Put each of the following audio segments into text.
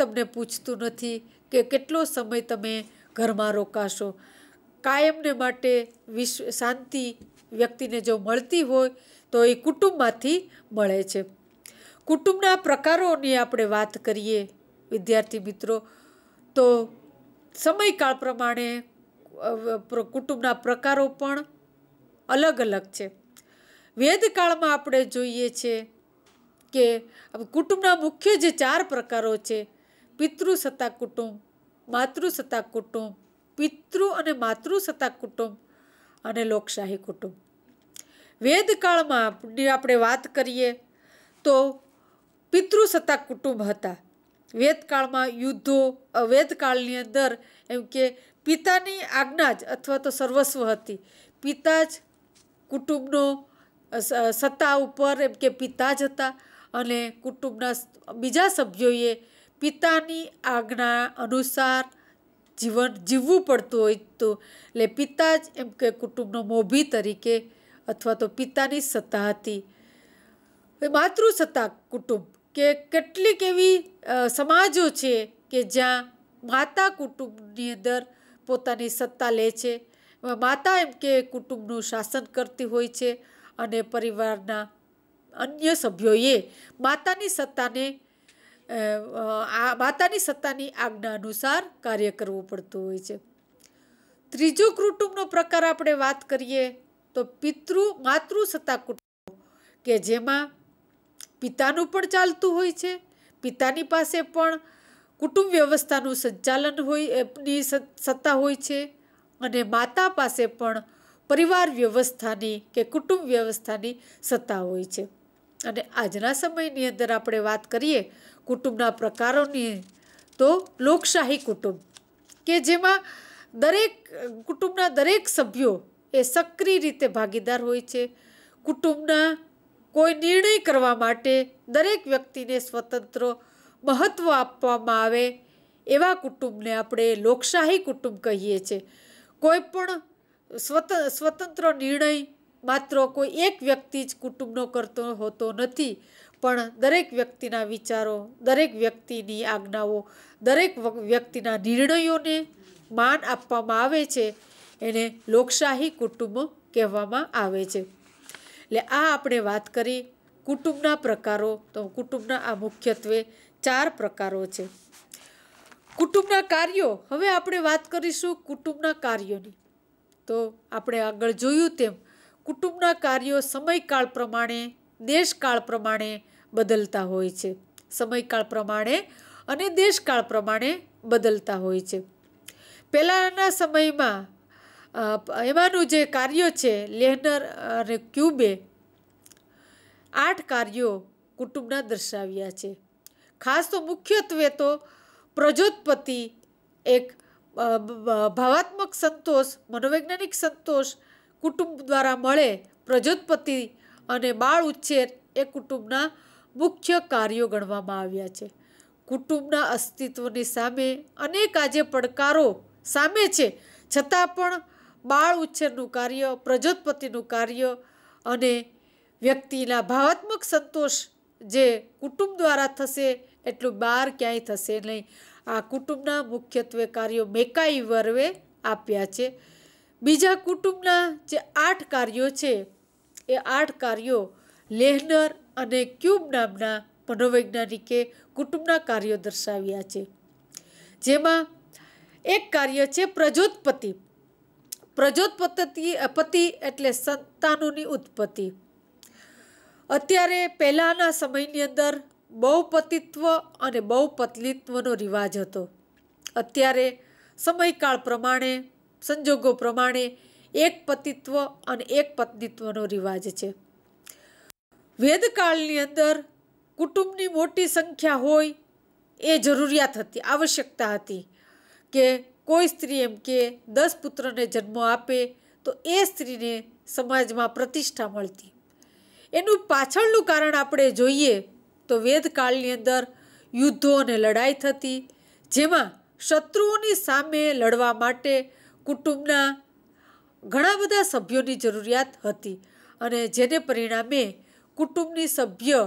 તમને પૂછતું નથી કે કેટલો સમય તમે ઘરમાં રોકાશો કાયમને માટે વિશ્વ શાંતિ વ્યક્તિને જો મળતી હોય તો એ કુટુંબમાંથી મળે છે કુટુંબના પ્રકારોની આપણે વાત કરીએ વિદ્યાર્થી મિત્રો તો સમયકાળ પ્રમાણે કુટુંબના પ્રકારો પણ અલગ અલગ છે વેદકાળમાં આપણે જોઈએ છે કે કુટુંબના મુખ્ય જે ચાર પ્રકારો છે પિતૃસત્તા કુટુંબ માતૃસત્તા કુટુંબ પિતૃ અને માતૃસત્તા કુટુંબ અને લોકશાહી કુટુંબ વેદકાળમાં આપણે વાત કરીએ તો પિતૃસત્તા કુટુંબ હતા વેદકાળમાં યુદ્ધો વેદકાળની અંદર એમ કે પિતાની આજ્ઞા જ અથવા તો સર્વસ્વ હતી પિતા જ કુટુંબનો સત્તા ઉપર એમ કે પિતા જ હતા અને કુટુંબના બીજા સભ્યોએ પિતાની આજ્ઞા અનુસાર જીવન જીવવું પડતું હોય તો એટલે પિતા જ એમ કે કુટુંબનો મોભી તરીકે અથવા તો પિતાની સત્તા હતી માતૃસત્તા કુટુંબ કે કેટલીક એવી સમાજો છે કે જ્યાં માતા કુટુંબની અંદર પોતાની સત્તા લે છે માતા એમ કે કુટુંબનું શાસન કરતી હોય છે અને પરિવારના અન્ય સભ્યોએ માતાની સત્તાને આ માતાની સત્તાની આજ્ઞા અનુસાર કાર્ય કરવું પડતું હોય છે ત્રીજો કુટુંબનો પ્રકાર આપણે વાત કરીએ તો પિતૃ માતૃ સત્તા કુટુંબ કે જેમાં પિતાનું પણ ચાલતું હોય છે પિતાની પાસે પણ કુટુંબ વ્યવસ્થાનું સંચાલન હોય એની સત્તા હોય છે અને માતા પાસે પણ પરિવાર વ્યવસ્થાની કે કુટુંબ વ્યવસ્થાની સત્તા હોય છે અને આજના સમયની અંદર આપણે વાત કરીએ કુટુંબના પ્રકારોની તો લોકશાહી કુટુંબ કે જેમાં દરેક કુટુંબના દરેક સભ્યો એ સક્રિય રીતે ભાગીદાર હોય છે કુટુંબના કોઈ નિર્ણય કરવા માટે દરેક વ્યક્તિને સ્વતંત્ર મહત્ત્વ આપવામાં આવે એવા કુટુંબને આપણે લોકશાહી કુટુંબ કહીએ છીએ કોઈ પણ સ્વત સ્વતંત્ર નિર્ણય માત્ર કોઈ એક વ્યક્તિ જ કુટુંબનો કરતો હોતો નથી પણ દરેક વ્યક્તિના વિચારો દરેક વ્યક્તિની આજ્ઞાઓ દરેક વ્યક્તિના નિર્ણયોને માન આપવામાં આવે છે એને લોકશાહી કુટુંબ કહેવામાં આવે છે એટલે આ આપણે વાત કરી કુટુંબના પ્રકારો તો કુટુંબના આ મુખ્યત્વે ચાર પ્રકારો છે કુટુંબના કાર્યો હવે આપણે વાત કરીશું કુટુંબના કાર્યોની તો આપણે આગળ જોયું તેમ કુટુંબના કાર્યો સમયકાળ પ્રમાણે દેશકાળ પ્રમાણે બદલતા હોય છે સમયકાળ પ્રમાણે અને દેશકાળ પ્રમાણે બદલતા હોય છે પહેલાંના સમયમાં એમાંનું જે કાર્ય છે લેહનર અને ક્યુબે આઠ કાર્યો કુટુંબના દર્શાવ્યા છે ખાસ તો મુખ્યત્વે તો પ્રજોત્પત્તિ એક ભાવાત્મક સંતોષ મનોવૈજ્ઞાનિક સંતોષ કુટુંબ દ્વારા મળે પ્રજોત્પત્તિ અને બાળ ઉછેર એ કુટુંબના મુખ્ય કાર્યો ગણવામાં આવ્યા છે કુટુંબના અસ્તિત્વની સામે અનેક આજે પડકારો સામે છે છતાં પણ બાળ ઉછેરનું કાર્ય પ્રજોત્પતિનું કાર્ય અને વ્યક્તિના ભાવાત્મક સંતોષ જે કુટુંબ દ્વારા થશે એટલું બહાર ક્યાંય થશે નહીં આ કુટુંબના મુખ્યત્વે કાર્યો મેકાઈ વર્વે આપ્યા છે બીજા કુટુંબના જે આઠ કાર્યો છે એ આઠ કાર્યો લેહનર અને ક્યુબ નામના મનોવૈજ્ઞાનિકે કુટુંબના કાર્યો દર્શાવ્યા છે જેમાં એક કાર્ય છે પ્રજોતપતિ પ્રજોતપતિ પતિ એટલે સંતાનોની ઉત્પત્તિ અત્યારે પહેલાંના સમયની અંદર બહુપતિત્વ અને બહુપત્નીત્વનો રિવાજ હતો અત્યારે સમયકાળ પ્રમાણે સંજોગો પ્રમાણે એક પતિત્વ અને એક પત્નીત્વનો રિવાજ છે વેદકાળની અંદર કુટુંબની મોટી સંખ્યા હોય એ જરૂરિયાત હતી આવશ્યકતા હતી કે કોઈ સ્ત્રી એમ કે દસ પુત્રને જન્મ આપે તો એ સ્ત્રીને સમાજમાં પ્રતિષ્ઠા મળતી એનું પાછળનું કારણ આપણે જોઈએ તો વેદકાળની અંદર યુદ્ધો અને લડાઈ થતી જેમાં શત્રુઓની સામે લડવા માટે કુટુંબના ઘણા બધા સભ્યોની જરૂરિયાત હતી અને જેને પરિણામે કુટુંબની સભ્ય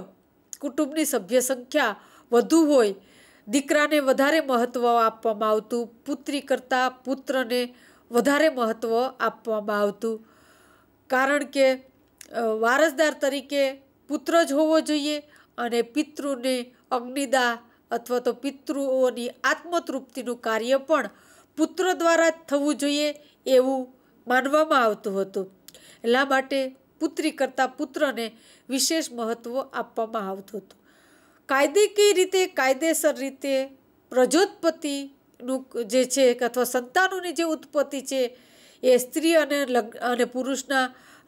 કુટુંબની સભ્ય સંખ્યા વધુ હોય દીકરાને વધારે મહત્ત્વ આપવામાં આવતું પુત્રી કરતાં પુત્રને વધારે મહત્ત્વ આપવામાં આવતું કારણ કે વારસદાર તરીકે પુત્ર જ હોવો જોઈએ અને પિતૃને અગ્નિદા અથવા તો પિતૃઓની આત્મતૃપ્તિનું કાર્ય પણ પુત્ર દ્વારા જ થવું જોઈએ એવું માનવામાં આવતું હતું એટલા માટે પુત્રી કરતાં પુત્રને વિશેષ મહત્ત્વ આપવામાં આવતું હતું કાયદેકીય રીતે કાયદેસર રીતે પ્રજોત્પત્તિનું જે છે અથવા સંતાનોની જે ઉત્પત્તિ છે એ સ્ત્રી અને લગ્ન અને પુરુષના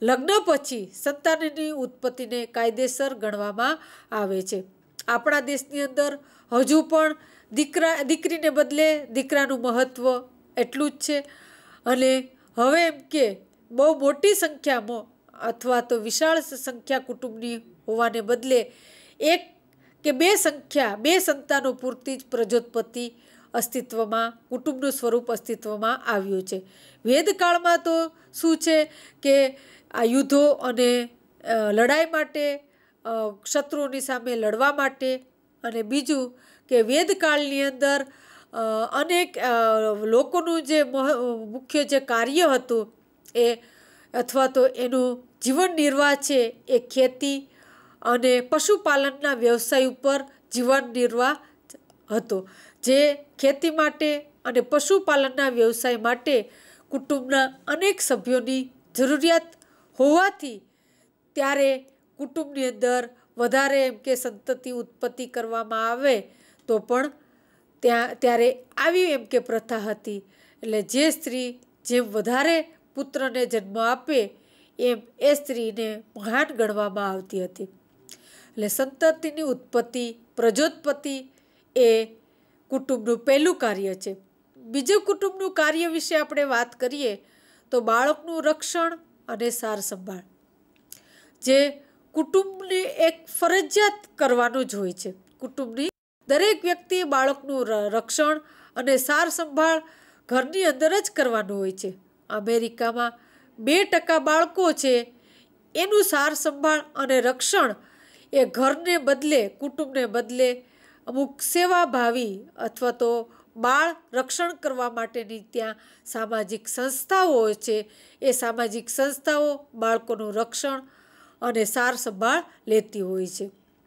લગ્ન પછી સંતાનની ઉત્પત્તિને કાયદેસર ગણવામાં આવે છે આપણા દેશની અંદર હજુ પણ દીકરા દીકરીને બદલે દીકરાનું મહત્ત્વ એટલું જ છે અને હવે એમ કે બહુ મોટી સંખ્યામાં અથવા તો વિશાળ સંખ્યા કુટુંબની હોવાને બદલે એક કે બે સંખ્યા બે સંતાનો પૂરતી જ પ્રજોત્પત્તિ અસ્તિત્વમાં કુટુંબનું સ્વરૂપ અસ્તિત્વમાં આવ્યું છે વેદકાળમાં તો શું છે કે આ યુદ્ધો અને લડાઈ માટે શત્રુઓની સામે લડવા માટે અને બીજું કે વેદકાળની અંદર અનેક લોકોનું જે મુખ્ય જે કાર્ય હતું એ અથવા તો એનું જીવન નિર્વાહ છે એ ખેતી અને પશુપાલનના વ્યવસાય ઉપર જીવન નિર્વાહ હતો જે ખેતી માટે અને પશુપાલનના વ્યવસાય માટે કુટુંબના અનેક સભ્યોની જરૂરિયાત હોવાથી ત્યારે કુટુંબની અંદર વધારે એમ કે સંતતિ ઉત્પત્તિ કરવામાં આવે તો પણ ત્યાં ત્યારે આવી એમ કે પ્રથા હતી એટલે જે સ્ત્રી જેમ વધારે પુત્રને જન્મ આપે એમ એ સ્ત્રીને મહાન ગણવામાં આવતી હતી એટલે સંતતિની ઉત્પત્તિ પ્રજોત્પત્તિ એ કુટુંબનું પહેલું કાર્ય છે બીજું કુટુંબનું કાર્ય વિશે આપણે વાત કરીએ તો બાળકનું રક્ષણ અને સાર સંભાળ જે કુટુંબને એક ફરજિયાત કરવાનું જ હોય છે કુટુંબની દરેક વ્યક્તિએ બાળકનું રક્ષણ અને સાર સંભાળ ઘરની અંદર જ કરવાનું હોય છે અમેરિકામાં બે ટકા બાળકો છે એનું સાર સંભાળ અને રક્ષણ એ ઘરને બદલે કુટુંબને બદલે અમુક સેવાભાવી અથવા તો બાળ રક્ષણ કરવા માટેની ત્યાં સામાજિક સંસ્થાઓ છે એ સામાજિક સંસ્થાઓ બાળકોનું રક્ષણ અને સાર સંભાળ લેતી હોય છે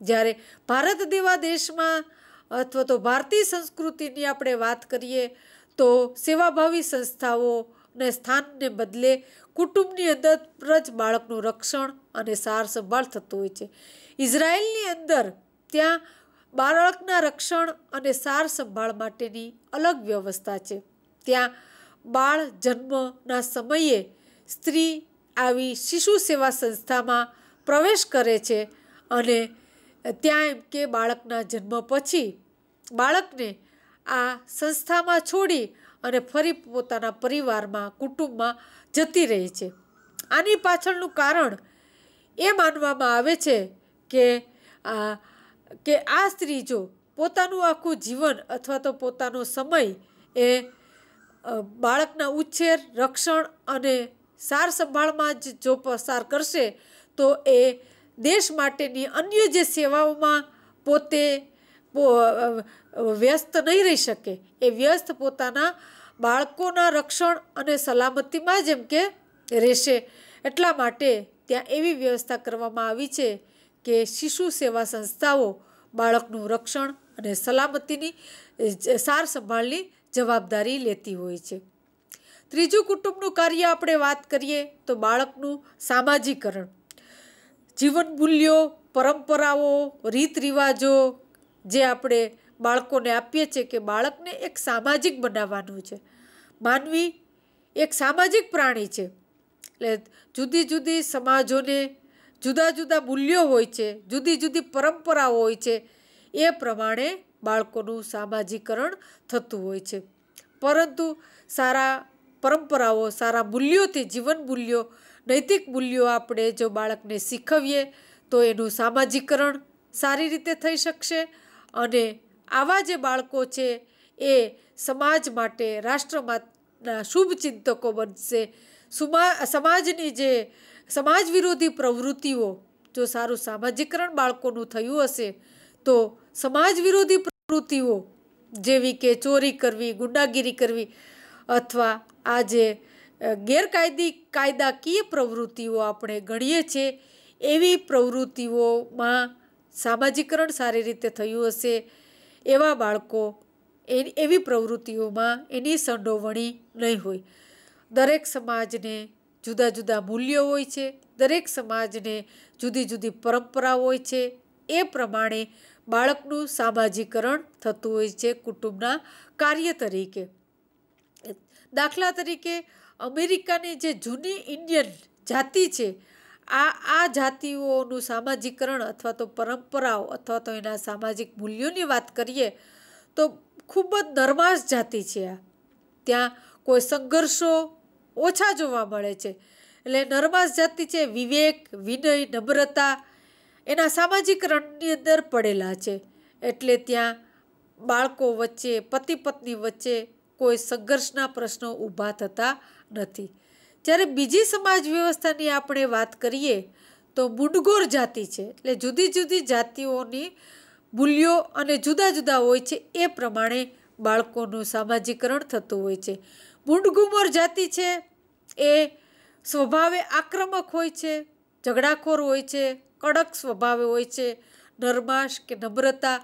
જ્યારે ભારત દેવા દેશમાં અથવા તો ભારતીય સંસ્કૃતિની આપણે વાત કરીએ તો સેવાભાવી સંસ્થાઓ અને સ્થાનને બદલે કુટુંબની અંદર જ બાળકનું રક્ષણ અને સાર સંભાળ થતું હોય છે ઇઝરાયલની અંદર ત્યાં બાળકના રક્ષણ અને સાર સંભાળ માટેની અલગ વ્યવસ્થા છે ત્યાં બાળ જન્મના સમયે સ્ત્રી આવી શિશુ સેવા સંસ્થામાં પ્રવેશ કરે છે અને ત્યાં એમ કે બાળકના જન્મ પછી બાળકને આ સંસ્થામાં છોડી અને ફરી પોતાના પરિવારમાં કુટુંબમાં જતી રહી છે આની પાછળનું કારણ એ માનવામાં આવે છે કે કે આ સ્ત્રી જો પોતાનું આખું જીવન અથવા તો પોતાનો સમય એ બાળકના ઉછેર રક્ષણ અને સાર સંભાળમાં જ જો પસાર કરશે તો એ દેશ માટેની અન્ય જે સેવાઓમાં પોતે વ્યસ્ત નહીં રહી શકે એ વ્યસ્ત પોતાના બાળકોના રક્ષણ અને સલામતીમાં જેમ કે રહેશે એટલા માટે ત્યાં એવી વ્યવસ્થા કરવામાં આવી છે કે શિશુ સેવા સંસ્થાઓ બાળકનું રક્ષણ અને સલામતીની સાર સંભાળની જવાબદારી લેતી હોય છે ત્રીજું કુટુંબનું કાર્ય આપણે વાત કરીએ તો બાળકનું સામાજીકરણ જીવન મૂલ્યો પરંપરાઓ રીત રિવાજો જે આપણે બાળકોને આપીએ છીએ કે બાળકને એક સામાજિક બનાવવાનું છે માનવી એક સામાજિક પ્રાણી છે એટલે જુદી જુદી સમાજોને જુદા જુદા મૂલ્યો હોય છે જુદી જુદી પરંપરાઓ હોય છે એ પ્રમાણે બાળકોનું સામાજીકરણ થતું હોય છે પરંતુ સારા પરંપરાઓ સારા મૂલ્યોથી જીવન મૂલ્યો નૈતિક મૂલ્યો આપણે જો બાળકને શીખવીએ તો એનું સામાજીકરણ સારી રીતે થઈ શકશે અને આવા જે બાળકો છે એ સમાજ માટે રાષ્ટ્રમાંના શુભચિંતકો બનશે સુમા સમાજની જે સમાજ વિરોધી પ્રવૃત્તિઓ જો સારું સામાજિકરણ બાળકોનું થયું હશે તો સમાજ વિરોધી પ્રવૃત્તિઓ જેવી કે ચોરી કરવી ગુંડાગીરી કરવી અથવા આ જે ગેરકાયદી કાયદાકીય પ્રવૃત્તિઓ આપણે ગણીએ છીએ એવી પ્રવૃત્તિઓમાં સામાજિકરણ સારી રીતે થયું હશે એવા બાળકો એ એવી પ્રવૃત્તિઓમાં એની સંડોવણી નહીં હોય દરેક સમાજને જુદા જુદા મૂલ્યો હોય છે દરેક સમાજને જુદી જુદી પરંપરાઓ હોય છે એ પ્રમાણે બાળકનું સામાજિકરણ થતું હોય છે કુટુંબના કાર્ય તરીકે દાખલા તરીકે અમેરિકાની જે જૂની ઇન્ડિયન જાતિ છે આ આ જાતિઓનું સામાજિકરણ અથવા તો પરંપરાઓ અથવા તો એના સામાજિક મૂલ્યોની વાત કરીએ તો ખૂબ જ નરમાશ જાતિ છે આ ત્યાં કોઈ સંઘર્ષો ઓછા જોવા મળે છે એટલે નરમાશ જાતિ છે વિવેક વિનય નમ્રતા એના સામાજિક અંદર પડેલા છે એટલે ત્યાં બાળકો વચ્ચે પતિ પત્ની વચ્ચે કોઈ સંઘર્ષના પ્રશ્નો ઊભા થતા નથી જ્યારે બીજી સમાજ વ્યવસ્થાની આપણે વાત કરીએ તો બુડગોર જાતિ છે એટલે જુદી જુદી જાતિઓની મૂલ્યો અને જુદા જુદા હોય છે એ પ્રમાણે બાળકોનું સામાજિકરણ થતું હોય છે બુડગુમોર જાતિ છે એ સ્વભાવે આક્રમક હોય છે ઝઘડાખોર હોય છે કડક સ્વભાવે હોય છે નરમાશ કે નમ્રતા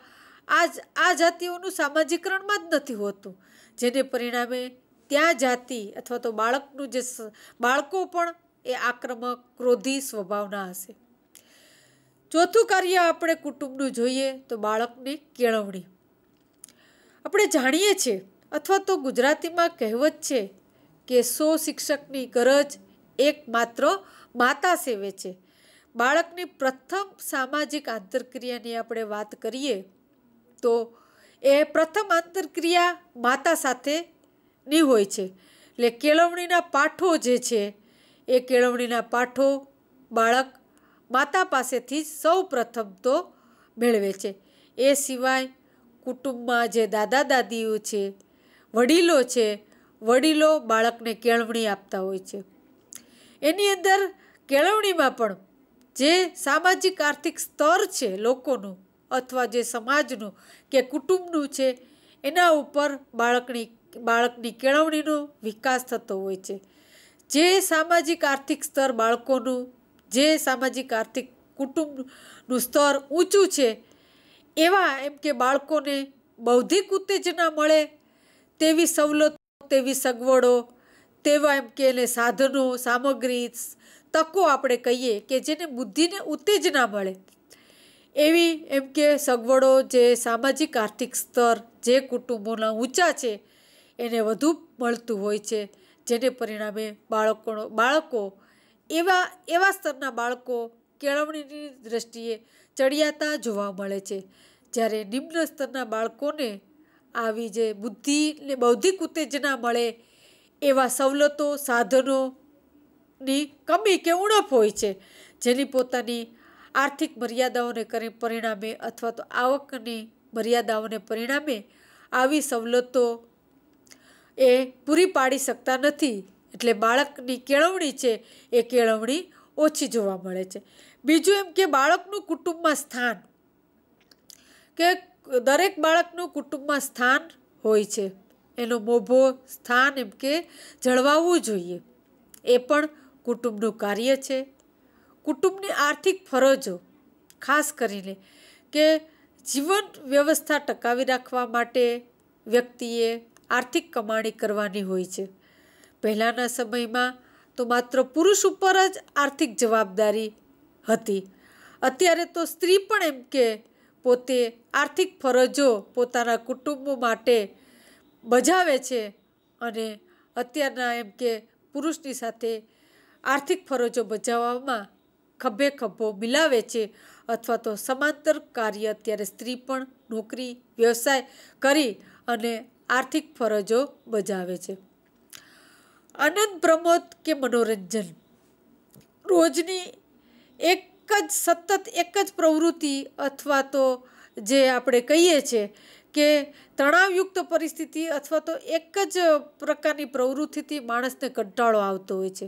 આ આ જાતિઓનું સામાજિકરણમાં જ નથી હોતું જેને પરિણામે ત્યાં જાતિ અથવા તો બાળકનું જે બાળકો પણ એ આક્રમક ક્રોધી સ્વભાવના હશે ચોથું કાર્ય આપણે કુટુંબનું જોઈએ તો બાળકની કેળવણી આપણે જાણીએ છીએ અથવા તો ગુજરાતીમાં કહેવત છે કે સો શિક્ષકની ગરજ એકમાત્ર માતા સેવે છે બાળકની પ્રથમ સામાજિક આંતરક્રિયાની આપણે વાત કરીએ તો એ પ્રથમ આંતરક્રિયા માતા સાથે ની હોય છે એટલે કેળવણીના પાઠો જે છે એ કેળવણીના પાઠો બાળક માતા પાસેથી સૌ પ્રથમ તો મેળવે છે એ સિવાય કુટુંબમાં જે દાદા દાદીઓ છે વડીલો છે વડીલો બાળકને કેળવણી આપતા હોય છે એની અંદર કેળવણીમાં પણ જે સામાજિક આર્થિક સ્તર છે લોકોનું અથવા જે સમાજનું કે કુટુંબનું છે એના ઉપર બાળકની બાળકની કેળવણીનો વિકાસ થતો હોય છે જે સામાજિક આર્થિક સ્તર બાળકોનું જે સામાજિક આર્થિક કુટુંબનું સ્તર ઊંચું છે એવા એમ કે બાળકોને બૌદ્ધિક ઉત્તેજના મળે તેવી સવલતો તેવી સગવડો તેવા એમ કે એને સાધનો સામગ્રી તકો આપણે કહીએ કે જેને બુદ્ધિને ઉત્તેજના મળે એવી એમ કે સગવડો જે સામાજિક આર્થિક સ્તર જે કુટુંબોના ઊંચા છે એને વધુ મળતું હોય છે જેને પરિણામે બાળકોનો બાળકો એવા એવા સ્તરના બાળકો કેળવણીની દ્રષ્ટિએ ચડિયાતા જોવા મળે છે જ્યારે નિમ્ન સ્તરના બાળકોને આવી જે બુદ્ધિ ને બૌદ્ધિક ઉત્તેજના મળે એવા સવલતો સાધનોની કમી કે ઉણપ હોય છે જેની પોતાની આર્થિક મર્યાદાઓને કરી પરિણામે અથવા તો આવકની મર્યાદાઓને પરિણામે આવી સવલતો એ પૂરી પાડી શકતા નથી એટલે બાળકની કેળવણી છે એ કેળવણી ઓછી જોવા મળે છે બીજું એમ કે બાળકનું કુટુંબમાં સ્થાન કે દરેક બાળકનું કુટુંબમાં સ્થાન હોય છે એનો મોભો સ્થાન એમ કે જળવાવવું જોઈએ એ પણ કુટુંબનું કાર્ય છે કુટુંબની આર્થિક ફરજો ખાસ કરીને કે જીવન વ્યવસ્થા ટકાવી રાખવા માટે વ્યક્તિએ આર્થિક કમાણી કરવાની હોય છે પહેલાંના સમયમાં તો માત્ર પુરુષ ઉપર જ આર્થિક જવાબદારી હતી અત્યારે તો સ્ત્રી પણ એમ કે પોતે આર્થિક ફરજો પોતાના કુટુંબો માટે બજાવે છે અને અત્યારના એમ કે પુરુષની સાથે આર્થિક ફરજો બજાવવામાં ખભે ખભો મિલાવે છે અથવા તો સમાંતર કાર્ય અત્યારે સ્ત્રી પણ નોકરી વ્યવસાય કરી અને આર્થિક ફરજો બજાવે છે આનંદ પ્રમોદ કે મનોરંજન રોજની એક જ સતત એક જ પ્રવૃત્તિ અથવા તો જે આપણે કહીએ છીએ કે તણાવયુક્ત પરિસ્થિતિ અથવા તો એક જ પ્રકારની પ્રવૃત્તિથી માણસને કંટાળો આવતો હોય છે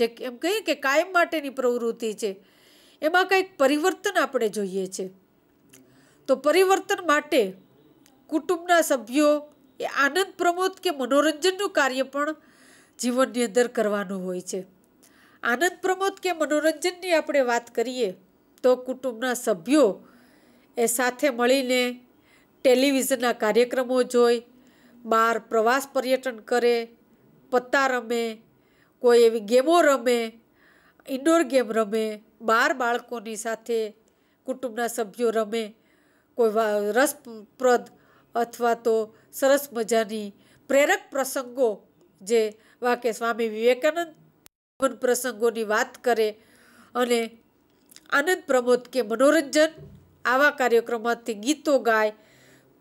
જે એમ કહીએ કે કાયમ માટેની પ્રવૃત્તિ છે એમાં કંઈક પરિવર્તન આપણે જોઈએ છે તો પરિવર્તન માટે કુટુંબના સભ્યો એ આનંદ પ્રમોદ કે મનોરંજનનું કાર્ય પણ જીવનની અંદર કરવાનું હોય છે આનંદ પ્રમોદ કે મનોરંજનની આપણે વાત કરીએ તો કુટુંબના સભ્યો એ સાથે મળીને ટેલિવિઝનના કાર્યક્રમો જોઈ બહાર પ્રવાસ પર્યટન કરે પત્તા રમે કોઈ એવી ગેમો રમે ઇન્ડોર ગેમ રમે બાર બાળકોની સાથે કુટુંબના સભ્યો રમે કોઈ રસપ્રદ અથવા તો સરસ મજાની પ્રેરક પ્રસંગો જે વાકે સ્વામી વિવેકાનંદ પ્રસંગોની વાત કરે અને આનંદ પ્રમોદ કે મનોરંજન આવા કાર્યક્રમોથી ગીતો ગાય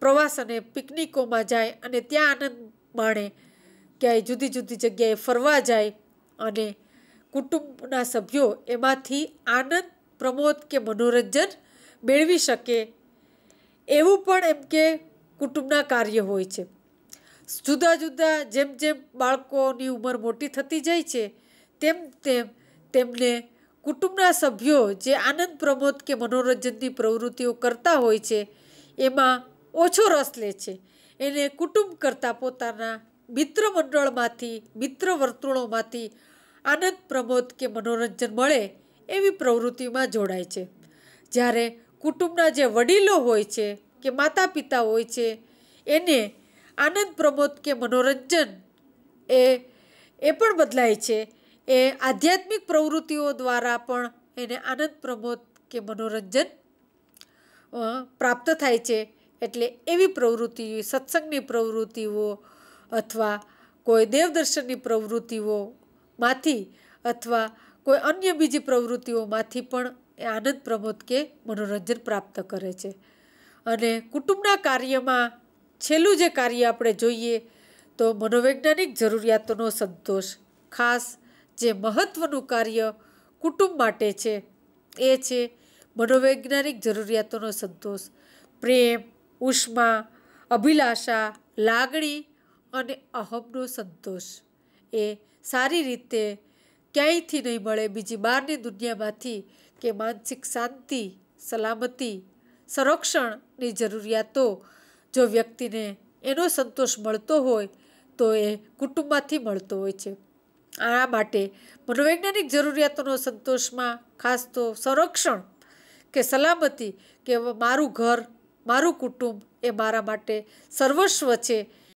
પ્રવાસ અને પિકનિકોમાં જાય અને ત્યાં આનંદ માણે ક્યાંય જુદી જુદી જગ્યાએ ફરવા જાય અને કુટુંબના સભ્યો એમાંથી આનંદ પ્રમોદ કે મનોરંજન મેળવી શકે એવું પણ એમ કે કુટુંબના કાર્ય હોય છે જુદા જુદા જેમ જેમ બાળકોની ઉંમર મોટી થતી જાય છે તેમ તેમ તેમને કુટુંબના સભ્યો જે આનંદ પ્રમોદ કે મનોરંજનની પ્રવૃત્તિઓ કરતા હોય છે એમાં ઓછો રસ લે છે એને કુટુંબ કરતાં પોતાના મિત્ર મંડળમાંથી મિત્ર વર્તુળોમાંથી આનંદ પ્રમોદ કે મનોરંજન મળે એવી પ્રવૃત્તિમાં જોડાય છે જ્યારે કુટુંબના જે વડીલો હોય છે કે માતા પિતા હોય છે એને આનંદ પ્રમોદ કે મનોરંજન એ એ પણ બદલાય છે એ આધ્યાત્મિક પ્રવૃત્તિઓ દ્વારા પણ એને આનંદ પ્રમોદ કે મનોરંજન પ્રાપ્ત થાય છે એટલે એવી પ્રવૃત્તિઓ સત્સંગની પ્રવૃત્તિઓ અથવા કોઈ દેવદર્શનની પ્રવૃત્તિઓમાંથી અથવા કોઈ અન્ય બીજી પ્રવૃત્તિઓમાંથી પણ એ આનંદ પ્રમોદ કે મનોરંજન પ્રાપ્ત કરે છે અને કુટુંબના કાર્યમાં છેલ્લું જે કાર્ય આપણે જોઈએ તો મનોવૈજ્ઞાનિક જરૂરિયાતોનો સંતોષ ખાસ જે મહત્ત્વનું કાર્ય કુટુંબ માટે છે એ છે મનોવૈજ્ઞાનિક જરૂરિયાતોનો સંતોષ પ્રેમ ઉષ્મા અભિલાષા લાગણી અને અહમનો સંતોષ એ સારી રીતે ક્યાંયથી નહીં મળે બીજી બહારની દુનિયામાંથી કે માનસિક શાંતિ સલામતી સંરક્ષણની જરૂરિયાતો જો વ્યક્તિને એનો સંતોષ મળતો હોય તો એ કુટુંબમાંથી મળતો હોય છે આ માટે મનોવૈજ્ઞાનિક જરૂરિયાતોનો સંતોષમાં ખાસ તો સંરક્ષણ કે સલામતી કે મારું ઘર મારું કુટુંબ એ મારા માટે સર્વસ્વ છે